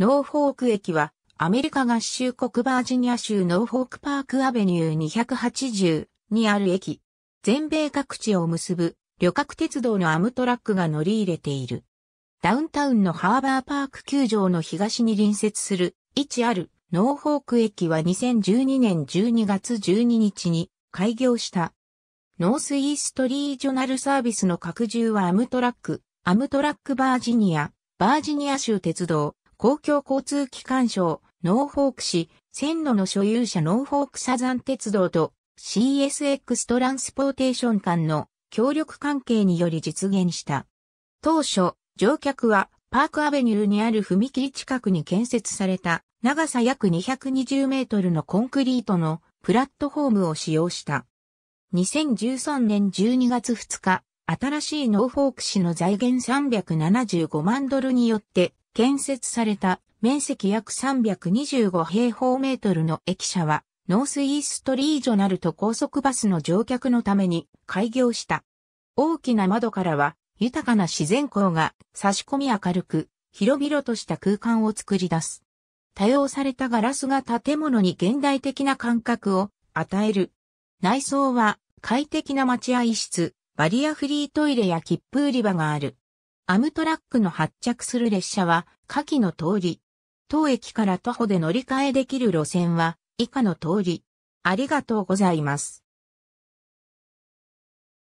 ノーフォーク駅は、アメリカ合衆国バージニア州ノーフォークパークアベニュー280にある駅。全米各地を結ぶ旅客鉄道のアムトラックが乗り入れている。ダウンタウンのハーバーパーク球場の東に隣接する位置あるノーフォーク駅は2012年12月12日に開業した。ノースイーストリージョナルサービスの拡充はアムトラック、アムトラックバージニア、バージニア州鉄道、公共交通機関省、ノーフォーク市、線路の所有者ノーフォークサザン鉄道と CSX トランスポーテーション間の協力関係により実現した。当初、乗客はパークアベニューにある踏切近くに建設された長さ約220メートルのコンクリートのプラットフォームを使用した。2013年12月2日、新しいノーフォーク市の財源375万ドルによって建設された面積約325平方メートルの駅舎は、ノースイーストリージョナルと高速バスの乗客のために開業した。大きな窓からは、豊かな自然光が差し込み明るく、広々とした空間を作り出す。多用されたガラスが建物に現代的な感覚を与える。内装は快適な待合室、バリアフリートイレや切符売り場がある。アムトラックの発着する列車は下記の通り。当駅から徒歩で乗り換えできる路線は以下の通り。ありがとうございます。